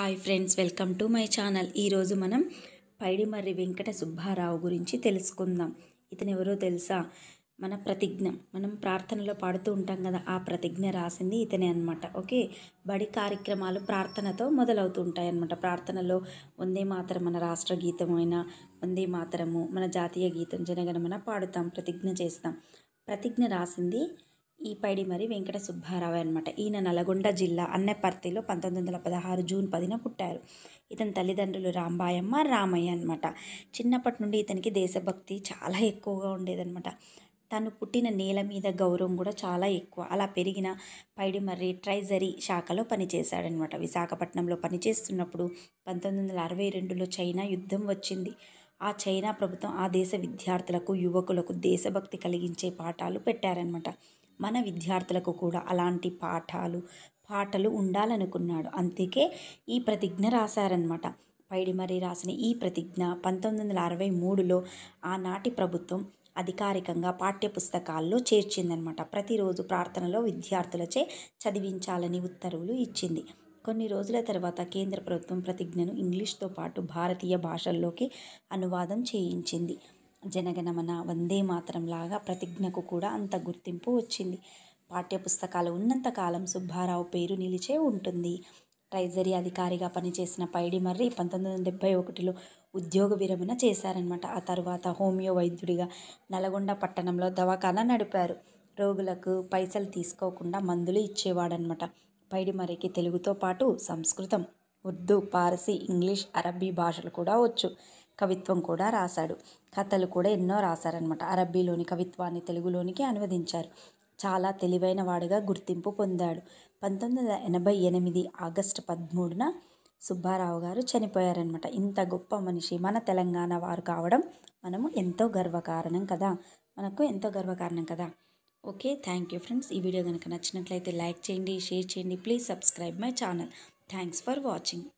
hi friends welcome to my channel ఈరోజు మనం పైడిమర్రి వెంకట సుబ్బారావు గురించి తెలుసుకుందాం ఇతను ఎవరో తెలుసా మన ప్రతిజ్ఞ మనం ప్రార్థనలో పాడుతూ ఉంటాం కదా ఆ ప్రతిజ్ఞ రాసింది ఇతనే అనమాట ఓకే బడి కార్యక్రమాలు ప్రార్థనతో మొదలవుతూ ఉంటాయి అనమాట ప్రార్థనలో వందే మాత్రం మన రాష్ట్ర గీతమైన వందే మాతరము మన జాతీయ గీతం జనగణమన పాడుతాం ప్రతిజ్ఞ చేస్తాం ప్రతిజ్ఞ రాసింది ఈ పైడి మరి వెంకట సుబ్బారావు అనమాట ఈయన నల్గొండ జిల్లా అన్నపర్తిలో పంతొమ్మిది వందల పదహారు జూన్ పదిన పుట్టారు ఇతని తల్లిదండ్రులు రాంబాయమ్మ రామయ్య అనమాట చిన్నప్పటి నుండి ఇతనికి దేశభక్తి చాలా ఎక్కువగా ఉండేదన్నమాట తను పుట్టిన నేల మీద గౌరవం కూడా చాలా ఎక్కువ అలా పెరిగిన పైడిమర్రి ట్రైజరీ శాఖలో పనిచేశాడనమాట విశాఖపట్నంలో పనిచేస్తున్నప్పుడు పంతొమ్మిది వందల అరవై రెండులో చైనా యుద్ధం వచ్చింది ఆ చైనా ప్రభుత్వం ఆ దేశ విద్యార్థులకు యువకులకు దేశభక్తి కలిగించే పాఠాలు పెట్టారనమాట మన విద్యార్థులకు కూడా అలాంటి పాఠాలు పాటలు ఉండాలనుకున్నాడు అందుకే ఈ ప్రతిజ్ఞ రాశారనమాట పైడిమరి రాసిన ఈ ప్రతిజ్ఞ పంతొమ్మిది వందల అరవై మూడులో ఆనాటి ప్రభుత్వం అధికారికంగా పాఠ్యపుస్తకాల్లో చేర్చిందనమాట ప్రతిరోజు ప్రార్థనలో విద్యార్థులచే చదివించాలని ఉత్తర్వులు ఇచ్చింది కొన్ని రోజుల తర్వాత కేంద్ర ప్రభుత్వం ప్రతిజ్ఞను ఇంగ్లీష్తో పాటు భారతీయ భాషల్లోకి అనువాదం చేయించింది జనగణమన వందే మాత్రం లాగా ప్రతిజ్ఞకు కూడా అంత గుర్తింపు వచ్చింది పాఠ్యపుస్తకాలు ఉన్నంతకాలం సుబ్బారావు పేరు నిలిచే ఉంటుంది ట్రైజరీ అధికారిగా పనిచేసిన పైడి మర్రి పంతొమ్మిది వందల డెబ్బై ఒకటిలో ఉద్యోగ విరమణ చేశారనమాట ఆ తర్వాత హోమియో వైద్యుడిగా నల్గొండ పట్టణంలో దవాఖానా నడిపారు రోగులకు పైసలు తీసుకోకుండా మందులు ఇచ్చేవాడనమాట పైడిమర్రికి తెలుగుతో పాటు సంస్కృతం ఉర్దూ పారసీ ఇంగ్లీష్ అరబ్బీ భాషలు కూడా వచ్చు కవిత్వం కూడా రాశాడు కథలు కూడా ఎన్నో రాశారనమాట అరబ్బీలోని కవిత్వాన్ని తెలుగులోనికి అనువదించారు చాలా తెలివైన వాడుగా గుర్తింపు పొందాడు పంతొమ్మిది వందల ఎనభై ఎనిమిది ఆగస్టు పదమూడున సుబ్బారావు గారు చనిపోయారనమాట ఇంత గొప్ప మనిషి మన తెలంగాణ వారు కావడం మనము ఎంతో గర్వకారణం కదా మనకు ఎంతో గర్వకారణం కదా ఓకే థ్యాంక్ యూ ఫ్రెండ్స్ ఈ వీడియో కనుక నచ్చినట్లయితే లైక్ చేయండి షేర్ చేయండి please subscribe my channel thanks for watching